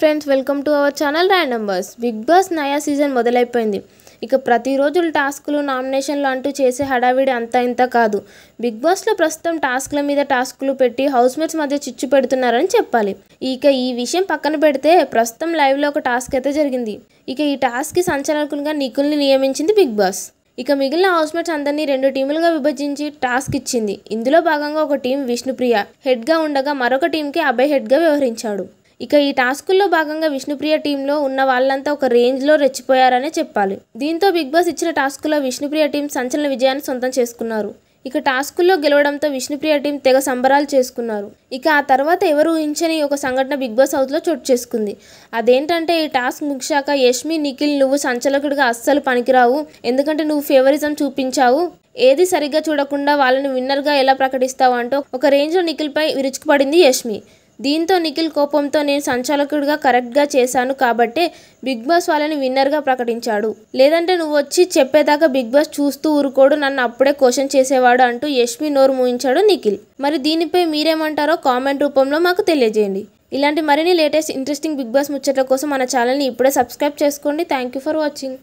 friends welcome to our channel rand numbers Bigg Boss నయా season మొదలైపోయింది ఇక ప్రతిరోజు టాస్కులు నామినేషన్లు అంటూ చేసే హడావిడి అంతా ఇంత కాదు బిగ్ బాస్లో ప్రస్తుతం టాస్క్ల మీద టాస్కులు పెట్టి హౌస్మేట్స్ మధ్య చిచ్చు పెడుతున్నారని చెప్పాలి ఇక ఈ విషయం పక్కన పెడితే ప్రస్తుతం లైవ్లో ఒక టాస్క్ అయితే జరిగింది ఇక ఈ టాస్క్కి సంచలనకులుగా నిఖుల్ని నియమించింది బిగ్ బాస్ ఇక మిగిలిన హౌస్మేట్స్ అందరినీ రెండు టీములుగా విభజించి టాస్క్ ఇచ్చింది ఇందులో భాగంగా ఒక టీం విష్ణుప్రియ హెడ్గా ఉండగా మరొక టీంకి అభయ్ హెడ్గా వ్యవహరించాడు ఇక ఈ టాస్కుల్లో భాగంగా విష్ణుప్రియ టీంలో ఉన్న వాళ్ళంతా ఒక రేంజ్లో రెచ్చిపోయారనే చెప్పాలి దీంతో బిగ్ బాస్ ఇచ్చిన టాస్కులో విష్ణుప్రియ టీం సంచలన విజయాన్ని సొంతం చేసుకున్నారు ఇక టాస్కుల్లో గెలవడంతో విష్ణుప్రియ టీం తెగ సంబరాలు చేసుకున్నారు ఇక ఆ తర్వాత ఎవరు ఊహించని ఒక సంఘటన బిగ్ బాస్ హౌస్లో చోటు చేసుకుంది అదేంటంటే ఈ టాస్క్ ముగిశాక యష్మి నిఖిల్ నువ్వు సంచలకుడిగా అస్సలు పనికిరావు ఎందుకంటే నువ్వు ఫేవరిజం చూపించావు ఏది సరిగ్గా చూడకుండా వాళ్ళని విన్నర్గా ఎలా ప్రకటిస్తావు అంటూ ఒక రేంజ్లో నిఖిల్పై విరుచుకుపడింది యష్మి దీంతో నిఖిల్ కోపంతో నేను సంచాలకుడిగా కరెక్ట్గా చేశాను కాబట్టే బిగ్ బాస్ వాళ్ళని విన్నర్గా ప్రకటించాడు లేదంటే నువ్వు వచ్చి చెప్పేదాకా బిగ్ బాస్ చూస్తూ ఊరుకోడు నన్ను అప్పుడే క్వశ్చన్ చేసేవాడు అంటూ యష్మి నోరు మూయించాడు నిఖిల్ మరి దీనిపై మీరేమంటారో కామెంట్ రూపంలో మాకు తెలియజేయండి ఇలాంటి మరిన్ని లేటెస్ట్ ఇంట్రెస్టింగ్ బిగ్ బాస్ ముచ్చట్ల కోసం మన ఛానల్ని ఇప్పుడే సబ్స్క్రైబ్ చేసుకోండి థ్యాంక్ యూ ఫర్ వాచింగ్